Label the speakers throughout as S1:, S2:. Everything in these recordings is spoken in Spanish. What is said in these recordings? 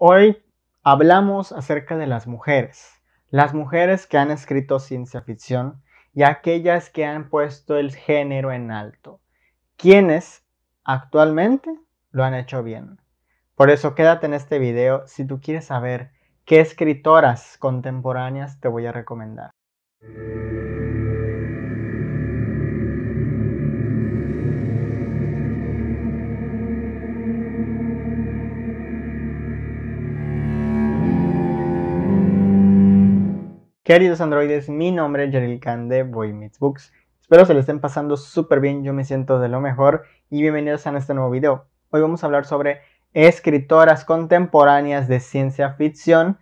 S1: Hoy hablamos acerca de las mujeres, las mujeres que han escrito ciencia ficción y aquellas que han puesto el género en alto, quienes actualmente lo han hecho bien. Por eso quédate en este video si tú quieres saber qué escritoras contemporáneas te voy a recomendar. Queridos androides, mi nombre es Jeril Khan de Boy Meets Books. Espero se lo estén pasando súper bien, yo me siento de lo mejor y bienvenidos a este nuevo video. Hoy vamos a hablar sobre escritoras contemporáneas de ciencia ficción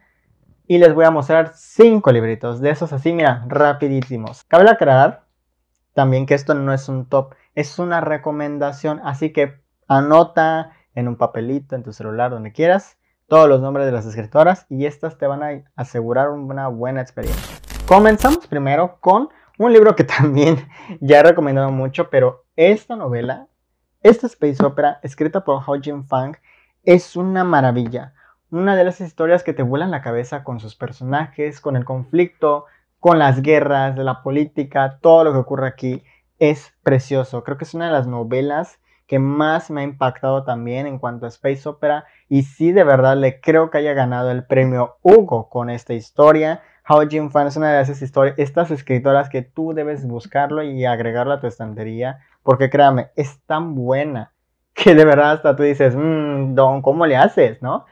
S1: y les voy a mostrar 5 libritos de esos así, mira, rapidísimos. Cabe aclarar también que esto no es un top, es una recomendación, así que anota en un papelito, en tu celular, donde quieras todos los nombres de las escritoras y estas te van a asegurar una buena experiencia. Comenzamos primero con un libro que también ya he recomendado mucho, pero esta novela, esta space opera escrita por Ho Jin Fang, es una maravilla. Una de las historias que te vuelan la cabeza con sus personajes, con el conflicto, con las guerras, la política, todo lo que ocurre aquí es precioso. Creo que es una de las novelas que más me ha impactado también en cuanto a Space Opera y sí de verdad le creo que haya ganado el premio Hugo con esta historia. How Jim Fan es una de esas historias, estas escritoras que tú debes buscarlo y agregarlo a tu estantería porque créame, es tan buena que de verdad hasta tú dices, mmm, Don, ¿cómo le haces? ¿No?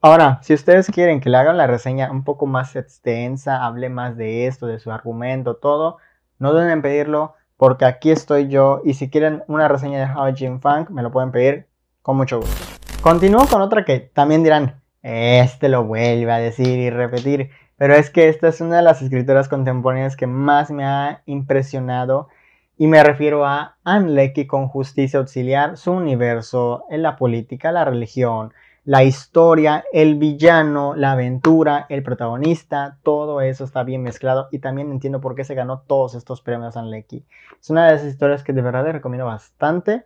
S1: Ahora, si ustedes quieren que le hagan la reseña un poco más extensa, hable más de esto, de su argumento, todo, no deben pedirlo porque aquí estoy yo y si quieren una reseña de How Jim Funk me lo pueden pedir con mucho gusto. Continúo con otra que también dirán, este lo vuelve a decir y repetir, pero es que esta es una de las escritoras contemporáneas que más me ha impresionado y me refiero a Anne con Justicia Auxiliar, su universo en la política, la religión, la historia, el villano, la aventura, el protagonista, todo eso está bien mezclado y también entiendo por qué se ganó todos estos premios a Leki. Es una de esas historias que de verdad le recomiendo bastante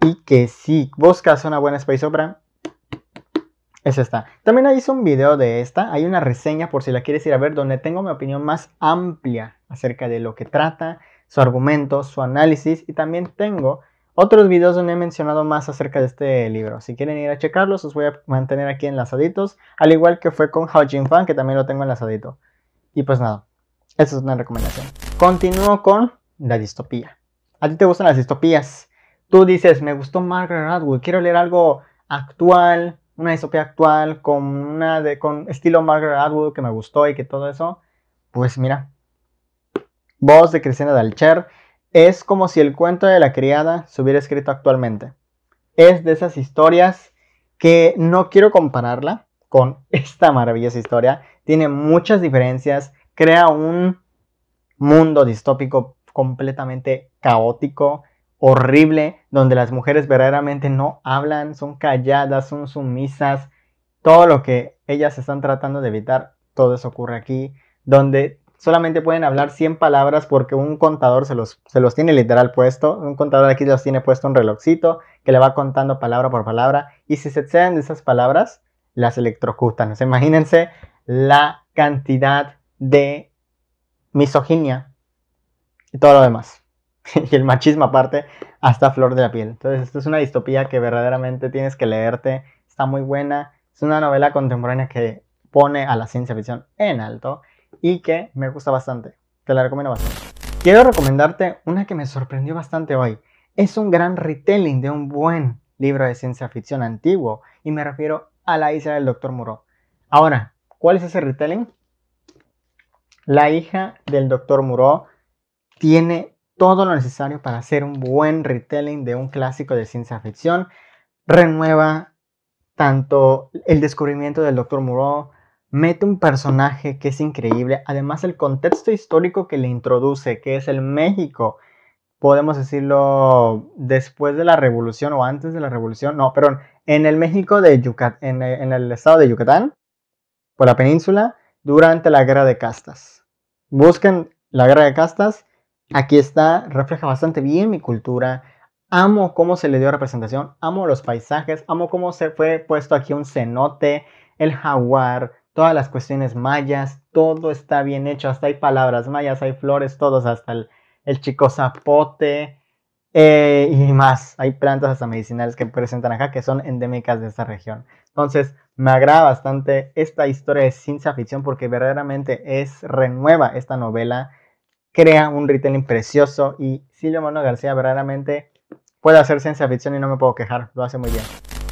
S1: y que si buscas una buena space opera, es esta. También hice un video de esta, hay una reseña por si la quieres ir a ver donde tengo mi opinión más amplia acerca de lo que trata, su argumento, su análisis y también tengo otros videos donde he mencionado más acerca de este libro. Si quieren ir a checarlos, os voy a mantener aquí enlazaditos, al igual que fue con Hao Jin Fan, que también lo tengo enlazadito. Y pues nada, esa es una recomendación. Continúo con la distopía. ¿A ti te gustan las distopías? Tú dices, me gustó Margaret Atwood, quiero leer algo actual, una distopía actual, con, una con estilo Margaret Atwood que me gustó y que todo eso. Pues mira, voz de Cristina Dalcher es como si el cuento de la criada se hubiera escrito actualmente. Es de esas historias que no quiero compararla con esta maravillosa historia. Tiene muchas diferencias, crea un mundo distópico completamente caótico, horrible, donde las mujeres verdaderamente no hablan, son calladas, son sumisas. Todo lo que ellas están tratando de evitar, todo eso ocurre aquí, donde solamente pueden hablar 100 palabras porque un contador se los, se los tiene literal puesto. Un contador aquí los tiene puesto un relojcito que le va contando palabra por palabra. Y si se exceden de esas palabras, las electrocutan. O imagínense la cantidad de misoginia y todo lo demás. y el machismo aparte, hasta flor de la piel. Entonces, esto es una distopía que verdaderamente tienes que leerte. Está muy buena. Es una novela contemporánea que pone a la ciencia ficción en alto y que me gusta bastante. Te la recomiendo bastante. Quiero recomendarte una que me sorprendió bastante hoy. Es un gran retelling de un buen libro de ciencia ficción antiguo y me refiero a la hija del Dr. Muro. Ahora, ¿cuál es ese retelling? La hija del Dr. Muro tiene todo lo necesario para hacer un buen retelling de un clásico de ciencia ficción. Renueva tanto el descubrimiento del Dr. Moreau mete un personaje que es increíble, además el contexto histórico que le introduce, que es el México, podemos decirlo después de la revolución o antes de la revolución, no, perdón, en el México de Yucatán, eh, en, el estado de Yucatán, por la península, durante la guerra de castas. Busquen la guerra de castas, aquí está, refleja bastante bien mi cultura. Amo cómo se le dio representación, amo los paisajes, amo cómo se fue puesto aquí un cenote, el jaguar, todas las cuestiones mayas, todo está bien hecho, hasta hay palabras mayas, hay flores, todos, hasta el, chico zapote eh, y más. Hay plantas hasta medicinales que presentan acá que son endémicas de esta región. Entonces, me agrada bastante esta historia de ciencia ficción porque verdaderamente es renueva esta novela, crea un retelling precioso y Silvio Mono García verdaderamente puede hacer ciencia ficción y no me puedo quejar, lo hace muy bien.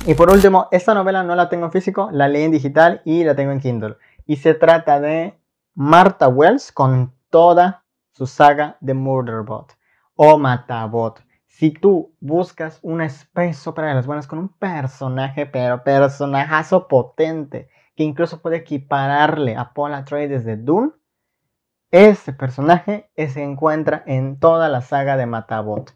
S1: Y por último, esta novela no la tengo en físico, la leí en digital y la tengo en Kindle. Y se trata de Martha Wells con toda su saga de Murderbot o Matabot. Si tú buscas un espeso para las buenas con un personaje, pero personajazo potente, que incluso puede equipararle a Paul Atreides de Dune, ese personaje se encuentra en toda la saga de Matabot.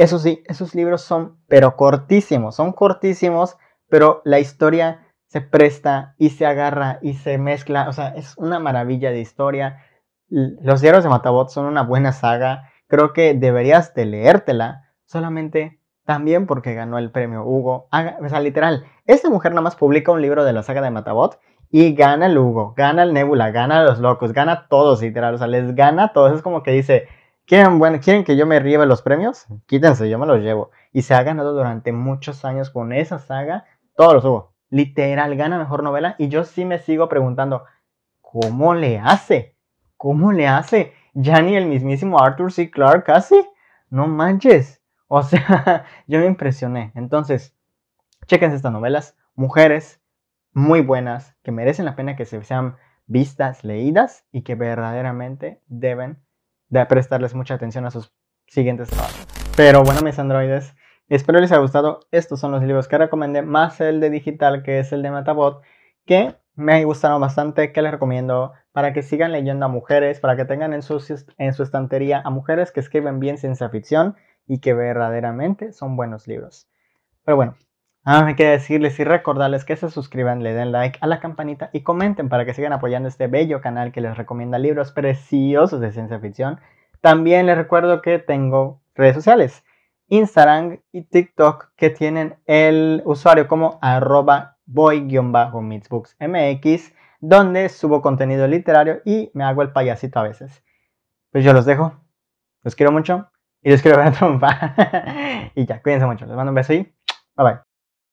S1: Eso sí, esos libros son, pero cortísimos, son cortísimos, pero la historia se presta y se agarra y se mezcla, o sea, es una maravilla de historia. Los diarios de Matabot son una buena saga, creo que deberías de leértela, solamente también porque ganó el premio Hugo. o sea, literal, esta mujer nada más publica un libro de la saga de Matabot y gana el Hugo, gana el Nebula, gana los locos, gana a todos, literal. O sea, les gana a todos. Es como que dice, ¿Quieren, ¿Quieren que yo me lleve los premios? Quítense, yo me los llevo. Y se ha ganado durante muchos años con esa saga, todos los hubo. Literal, gana mejor novela. Y yo sí me sigo preguntando, ¿cómo le hace? ¿Cómo le hace? Ya ni el mismísimo Arthur C. Clarke casi. No manches. O sea, yo me impresioné. Entonces, chéquense estas novelas. Mujeres muy buenas, que merecen la pena que se sean vistas, leídas y que verdaderamente deben de prestarles mucha atención a sus siguientes trabajos. Pero bueno, mis androides, espero les haya gustado. Estos son los libros que recomendé, más el de digital, que es el de Metabot, que me ha gustado bastante, que les recomiendo para que sigan leyendo a mujeres, para que tengan en su, en su estantería a mujeres que escriben bien ciencia ficción y que verdaderamente son buenos libros. Pero bueno, Ah, me que decirles y recordarles que se suscriban, le den like a la campanita y comenten para que sigan apoyando este bello canal que les recomienda libros preciosos de ciencia ficción. También les recuerdo que tengo redes sociales, Instagram y TikTok, que tienen el usuario como arroba boy mx donde subo contenido literario y me hago el payasito a veces. Pues yo los dejo, los quiero mucho y les quiero ver trompa y ya, cuídense mucho, les mando un beso y bye bye.